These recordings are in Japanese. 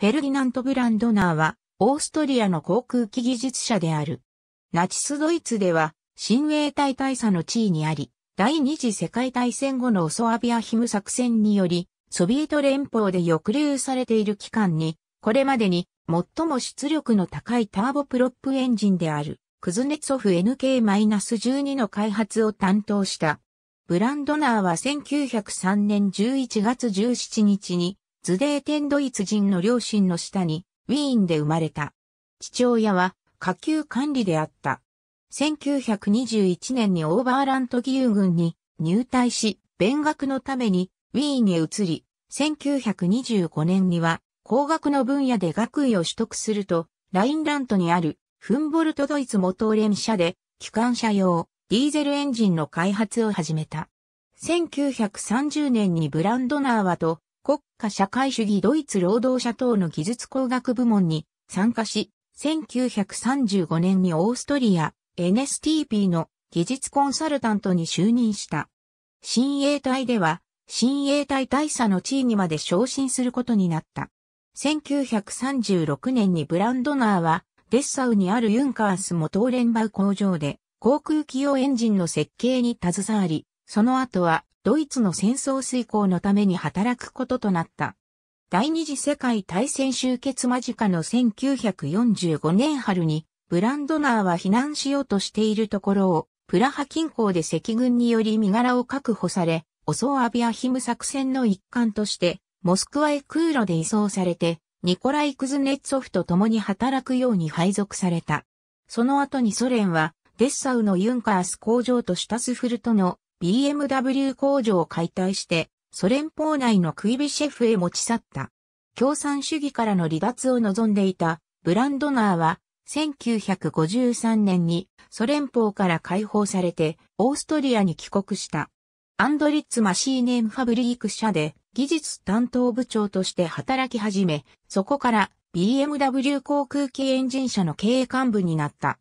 フェルディナント・ブランドナーは、オーストリアの航空機技術者である。ナチスドイツでは、新衛隊大佐の地位にあり、第二次世界大戦後のオソアビアヒム作戦により、ソビエト連邦で抑留されている期間に、これまでに最も出力の高いターボプロップエンジンである、クズネツォフ NK-12 の開発を担当した。ブランドナーは1903年11月17日にズデーテンドイツ人の両親の下に、ウィーンで生まれた。父親は、下級管理であった。1921年にオーバーラント義勇軍に入隊し、勉学のためにウィーンへ移り、1925年には工学の分野で学位を取得すると、ラインラントにあるフンボルトドイツ元連社で機関車用ディーゼルエンジンの開発を始めた。1930年にブランドナーワと国家社会主義ドイツ労働者党の技術工学部門に参加し、1935年にオーストリア NSTP の技術コンサルタントに就任した。新衛隊では、新衛隊大佐の地位にまで昇進することになった。1936年にブランドナーは、デッサウにあるユンカース元連バウ工場で、航空機用エンジンの設計に携わり、その後はドイツの戦争遂行のために働くこととなった。第二次世界大戦終結間近の1945年春に、ブランドナーは避難しようとしているところを、プラハ近郊で赤軍により身柄を確保され、オソアビアヒム作戦の一環として、モスクワへ空路で移送されて、ニコライ・クズネッツォフと共に働くように配属された。その後にソ連は、デッサウのユンカース工場とシュタスフルトの BMW 工場を解体して、ソ連邦内のクイビシェフへ持ち去った。共産主義からの離脱を望んでいたブランドナーは、1953年にソ連邦から解放されてオーストリアに帰国した。アンドリッツ・マシーネーム・ファブリーク社で技術担当部長として働き始め、そこから BMW 航空機エンジン社の経営幹部になった。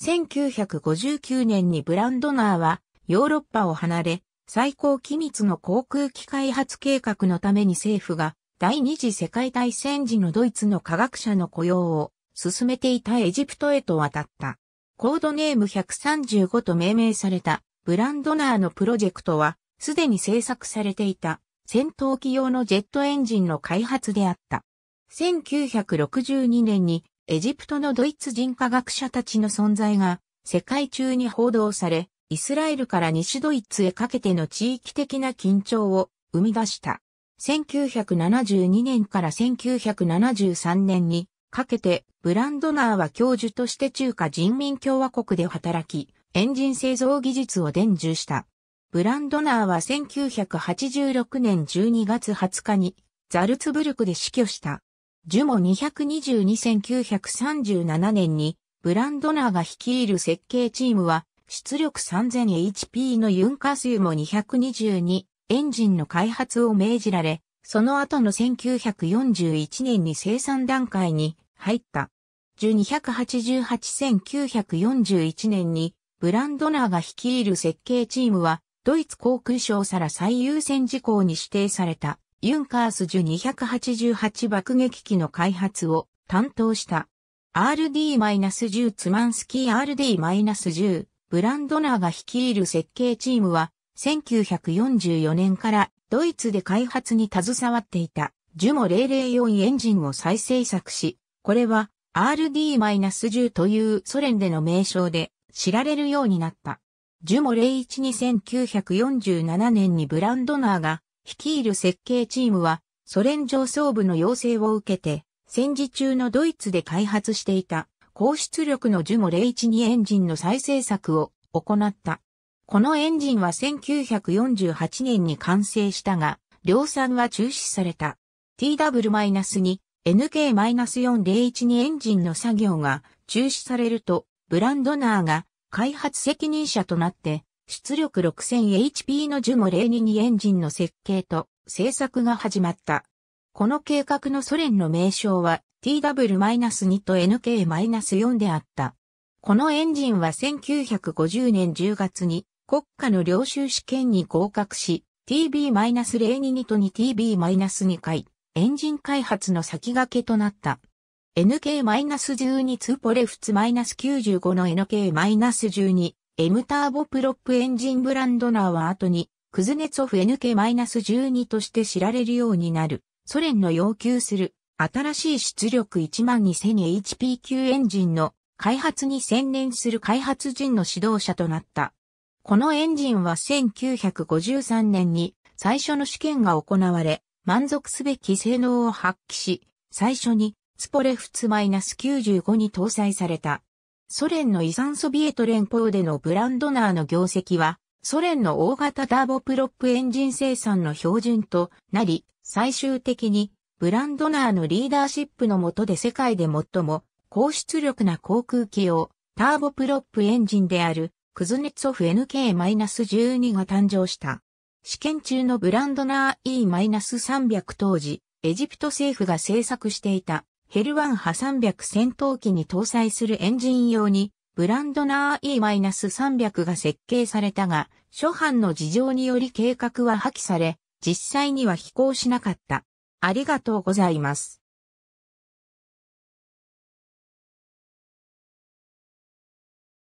1959年にブランドナーはヨーロッパを離れ、最高機密の航空機開発計画のために政府が第二次世界大戦時のドイツの科学者の雇用を進めていたエジプトへと渡った。コードネーム135と命名されたブランドナーのプロジェクトはすでに制作されていた戦闘機用のジェットエンジンの開発であった。1962年にエジプトのドイツ人科学者たちの存在が世界中に報道され、イスラエルから西ドイツへかけての地域的な緊張を生み出した。1972年から1973年にかけてブランドナーは教授として中華人民共和国で働き、エンジン製造技術を伝授した。ブランドナーは1986年12月20日にザルツブルクで死去した。ジュモ222-1937年にブランドナーが率いる設計チームは出力 3000HP のユンカーユも222エンジンの開発を命じられ、その後の1941年に生産段階に入った。1288-1941年にブランドナーが率いる設計チームは、ドイツ航空省から最優先事項に指定されたユンカース1288爆撃機の開発を担当した。RD-10 ツマンスキー RD-10 ブランドナーが率いる設計チームは、1944年からドイツで開発に携わっていた、ジュモ004エンジンを再制作し、これは RD-10 というソ連での名称で知られるようになった。ジュモ01に1947年にブランドナーが率いる設計チームはソ連上層部の要請を受けて戦時中のドイツで開発していた高出力のジュモ012エンジンの再制作を行った。このエンジンは1948年に完成したが、量産は中止された。TW-2 NK-401 エンジンの作業が中止されると、ブランドナーが開発責任者となって、出力 6000HP のジュモ022エンジンの設計と製作が始まった。この計画のソ連の名称は TW-2 と NK-4 であった。このエンジンは1950年10月に国家の領収試験に合格し、TB-022 と 2TB-2 回、エンジン開発の先駆けとなった。NK-12 ツーポレフツ -95 の NK-12 M ターボプロップエンジンブランドナーは後に、クズネツオフ NK-12 として知られるようになる、ソ連の要求する、新しい出力 12000HP 級エンジンの開発に専念する開発人の指導者となった。このエンジンは1953年に最初の試験が行われ、満足すべき性能を発揮し、最初にスポレフツ -95 に搭載された。ソ連の遺産ソビエト連邦でのブランドナーの業績は、ソ連の大型ターボプロップエンジン生産の標準となり、最終的にブランドナーのリーダーシップのもとで世界で最も高出力な航空機用、ターボプロップエンジンである、クズネツオフ NK-12 が誕生した。試験中のブランドナー E-300 当時、エジプト政府が製作していた、ヘルワンハ300戦闘機に搭載するエンジン用に、ブランドナー E-300 が設計されたが、諸般の事情により計画は破棄され、実際には飛行しなかった。ありがとうございます。